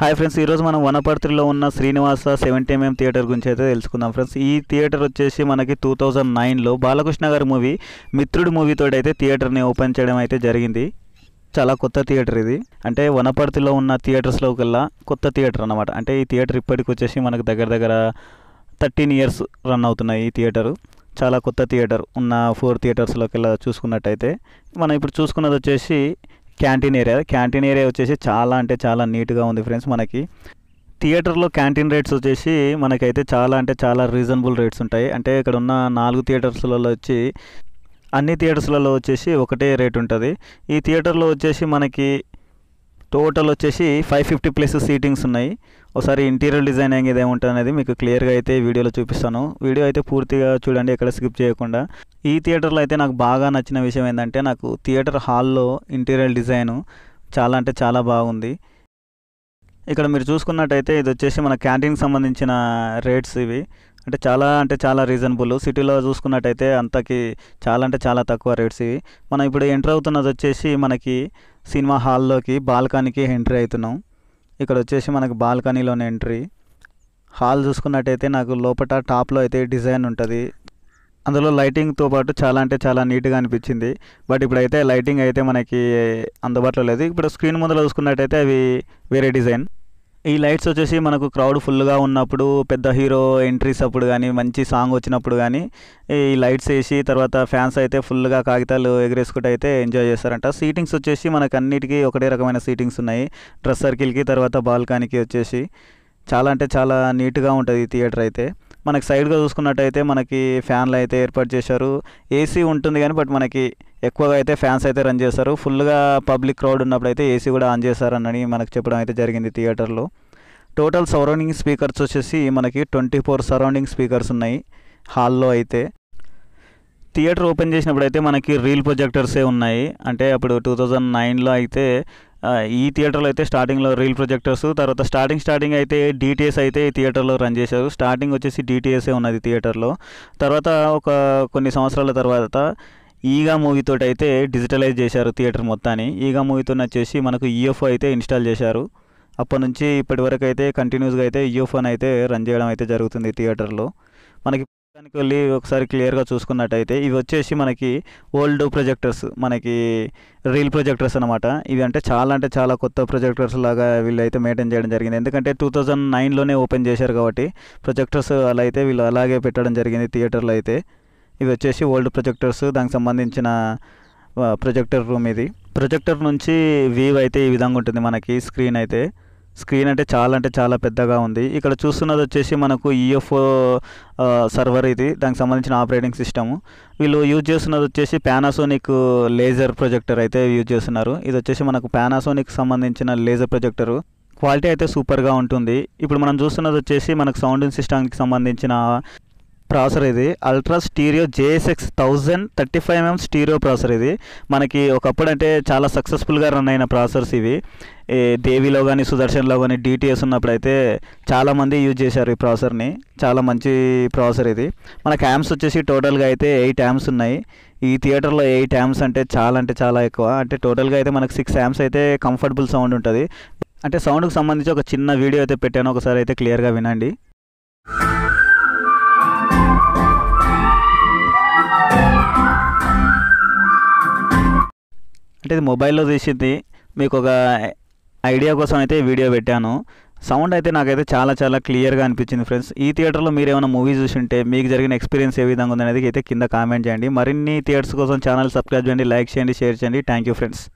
hi friends ఈరోజు మనం వనపర్తిలో ఉన్న శ్రీనివాస సెవెంటీ ఎంఎం థియేటర్ గురించి అయితే తెలుసుకుందాం ఫ్రెండ్స్ ఈ థియేటర్ వచ్చేసి మనకి టూ థౌజండ్ నైన్లో బాలకృష్ణ గారి మూవీ మిత్రుడు మూవీతో అయితే థియేటర్ని ఓపెన్ చేయడం అయితే జరిగింది చాలా కొత్త థియేటర్ ఇది అంటే వనపర్తిలో ఉన్న థియేటర్స్లో కల్లా కొత్త థియేటర్ అనమాట అంటే ఈ థియేటర్ ఇప్పటికి వచ్చేసి మనకు దగ్గర దగ్గర థర్టీన్ ఇయర్స్ రన్ అవుతున్నాయి ఈ థియేటరు చాలా కొత్త థియేటర్ ఉన్న ఫోర్ థియేటర్స్లోకి వెళ్ళా చూసుకున్నట్టయితే మనం ఇప్పుడు చూసుకున్నది వచ్చేసి క్యాంటీన్ ఏరియా క్యాంటీన్ ఏరియా వచ్చేసి చాలా అంటే చాలా నీట్గా ఉంది ఫ్రెండ్స్ మనకి థియేటర్లో క్యాంటీన్ రేట్స్ వచ్చేసి మనకైతే చాలా అంటే చాలా రీజనబుల్ రేట్స్ ఉంటాయి అంటే ఇక్కడ ఉన్న నాలుగు థియేటర్స్లలో వచ్చి అన్ని థియేటర్స్లలో వచ్చేసి ఒకటే రేట్ ఉంటుంది ఈ థియేటర్లో వచ్చేసి మనకి టోటల్ వచ్చేసి ఫైవ్ ఫిఫ్టీ ప్లస్ సీటింగ్స్ ఉన్నాయి ఒకసారి ఇంటీరియర్ డిజైనింగ్ ఏదేముంటుంది అనేది మీకు క్లియర్గా అయితే వీడియోలో చూపిస్తాను వీడియో అయితే పూర్తిగా చూడండి ఎక్కడ స్కిప్ చేయకుండా ఈ థియేటర్లో అయితే నాకు బాగా నచ్చిన విషయం ఏంటంటే నాకు థియేటర్ హాల్లో ఇంటీరియర్ డిజైను చాలా అంటే చాలా బాగుంది ఇక్కడ మీరు చూసుకున్నట్టయితే ఇది వచ్చేసి మన క్యాంటీన్కి సంబంధించిన రేట్స్ ఇవి అంటే చాలా అంటే చాలా రీజనబుల్ సిటీలో చూసుకున్నట్టయితే అంతకి చాలా అంటే చాలా తక్కువ రేట్స్ ఇవి మనం ఇప్పుడు ఎంటర్ అవుతున్నది వచ్చేసి మనకి సినిమా హాల్లోకి బాల్కనీకి ఎంట్రీ అవుతున్నాం ఇక్కడ వచ్చేసి మనకు బాల్కనీలోని ఎంట్రీ హాల్ చూసుకున్నట్టయితే నాకు లోపల టాప్లో అయితే డిజైన్ ఉంటుంది అందులో లైటింగ్తో పాటు చాలా అంటే చాలా నీట్గా అనిపించింది బట్ ఇప్పుడైతే లైటింగ్ అయితే మనకి అందుబాటులో లేదు ఇప్పుడు స్క్రీన్ ముందర చూసుకున్నట్టయితే అవి వేరే డిజైన్ ఈ లైట్స్ వచ్చేసి మనకు క్రౌడ్ ఫుల్గా ఉన్నప్పుడు పెద్ద హీరో ఎంట్రీస్ అప్పుడు కానీ మంచి సాంగ్ వచ్చినప్పుడు కానీ ఈ లైట్స్ వేసి తర్వాత ఫ్యాన్స్ అయితే ఫుల్గా కాగితాలు ఎగరేసుకుంటూ అయితే ఎంజాయ్ చేస్తారంట సీటింగ్స్ వచ్చేసి మనకు అన్నిటికీ ఒకటే రకమైన సీటింగ్స్ ఉన్నాయి డ్రెస్ సర్కిల్కి తర్వాత బాల్కానీకి వచ్చేసి చాలా అంటే చాలా నీట్గా ఉంటుంది ఈ థియేటర్ అయితే మనకి సైడ్గా చూసుకున్నట్టయితే మనకి ఫ్యాన్లు అయితే ఏర్పాటు చేశారు ఏసీ ఉంటుంది కానీ బట్ మనకి ఎక్కువగా అయితే ఫ్యాన్స్ అయితే రన్ చేశారు ఫుల్గా పబ్లిక్ క్రౌడ్ ఉన్నప్పుడు అయితే ఏసీ కూడా ఆన్ చేశారని మనకు చెప్పడం అయితే జరిగింది థియేటర్లో టోటల్ సరౌండింగ్ స్పీకర్స్ వచ్చేసి మనకి ట్వంటీ ఫోర్ సరౌండింగ్ స్పీకర్స్ ఉన్నాయి హాల్లో అయితే థియేటర్ ఓపెన్ చేసినప్పుడు అయితే మనకి రీల్ ప్రొజెక్టర్సే ఉన్నాయి అంటే అప్పుడు టూ థౌజండ్ నైన్లో అయితే ఈ థియేటర్లో అయితే స్టార్టింగ్లో రీల్ ప్రొజెక్టర్స్ తర్వాత స్టార్టింగ్ స్టార్టింగ్ అయితే డీటీఎస్ అయితే ఈ థియేటర్లో రన్ చేశారు స్టార్టింగ్ వచ్చేసి డీటీఎస్ఏ ఉన్నది థియేటర్లో తర్వాత ఒక కొన్ని సంవత్సరాల తర్వాత ఈగా మూవీతో అయితే డిజిటలైజ్ చేశారు థియేటర్ మొత్తాన్ని ఈగా మూవీతో వచ్చేసి మనకు ఈఎఫ్ఓ అయితే ఇన్స్టాల్ చేశారు అప్పటి నుంచి ఇప్పటి వరకు అయితే కంటిన్యూస్గా అయితే ఈఎఫ్ఓని అయితే రన్ చేయడం అయితే జరుగుతుంది థియేటర్లో మనకి దానికి వెళ్ళి ఒకసారి క్లియర్గా చూసుకున్నట్టయితే ఇవి వచ్చేసి మనకి ఓల్డ్ ప్రొజెక్టర్స్ మనకి రీల్ ప్రొజెక్టర్స్ అనమాట ఇవి అంటే చాలా అంటే చాలా కొత్త ప్రొజెక్టర్స్ లాగా వీళ్ళు అయితే మెయింటైన్ చేయడం జరిగింది ఎందుకంటే టూ థౌజండ్ నైన్లోనే ఓపెన్ చేశారు కాబట్టి ప్రొజెక్టర్స్ అలా అయితే వీళ్ళు అలాగే పెట్టడం జరిగింది థియేటర్లో అయితే ఇవి వచ్చేసి ఓల్డ్ ప్రొజెక్టర్స్ దానికి సంబంధించిన ప్రొజెక్టర్ రూమ్ ఇది ప్రొజెక్టర్ నుంచి వీవ్ అయితే ఈ విధంగా ఉంటుంది మనకి స్క్రీన్ అయితే స్క్రీన్ అంటే చాలా అంటే చాలా పెద్దగా ఉంది ఇక్కడ చూస్తున్నది వచ్చేసి మనకు ఈఎఫ్ఓ e సర్వర్ ఇది దానికి సంబంధించిన ఆపరేటింగ్ సిస్టము వీళ్ళు యూజ్ చేస్తున్నది వచ్చేసి పానాసోనిక్ లేజర్ ప్రొజెక్టర్ అయితే యూజ్ చేస్తున్నారు ఇది వచ్చేసి మనకు పానాసోనిక్ సంబంధించిన లేజర్ ప్రొజెక్టరు క్వాలిటీ అయితే సూపర్గా ఉంటుంది ఇప్పుడు మనం చూస్తున్నది వచ్చేసి మనకు సౌండింగ్ సిస్టమ్కి సంబంధించిన ప్రాసెసర్ ఇది ultra stereo JSX thousand thirty five MM stereo processor ఇది మనకి ఒకప్పుడు అంటే చాలా సక్సెస్ఫుల్గా రన్ అయిన ప్రాసర్స్ ఇవి దేవిలో కానీ సుదర్శన్లో కానీ డిటిఎస్ ఉన్నప్పుడు అయితే చాలామంది యూజ్ చేశారు ఈ ప్రాసర్ని చాలా మంచి ప్రాసర్ ఇది మన క్యామ్స్ వచ్చేసి టోటల్గా అయితే ఎయిట్ యామ్స్ ఉన్నాయి ఈ థియేటర్లో ఎయిట్ యామ్స్ అంటే చాలా అంటే చాలా ఎక్కువ అంటే టోటల్గా అయితే మనకు సిక్స్ యామ్స్ అయితే కంఫర్టబుల్ సౌండ్ ఉంటుంది అంటే సౌండ్కి సంబంధించి ఒక చిన్న వీడియో అయితే పెట్టాను ఒకసారి అయితే క్లియర్గా వినండి అంటే ఇది మొబైల్లో తీసింది మీకు ఒక ఐడియా కోసం అయితే వీడియో పెట్టాను సౌండ్ అయితే నాకైతే చాలా చాలా క్లియర్గా అనిపించింది ఫ్రెండ్స్ ఈ థియేటర్లో మీరు ఏమైనా మూవీ చూసింటే మీకు జరిగిన ఎక్స్పీరియన్స్ ఏ విధంగా ఉందనేది అయితే కింద కామెంట్ చేయండి మరిన్ని థియేటర్స్ కోసం ఛానల్ సబ్స్క్రైబ్ చేయండి లైక్ చేయండి షేర్ చేయండి థ్యాంక్ ఫ్రెండ్స్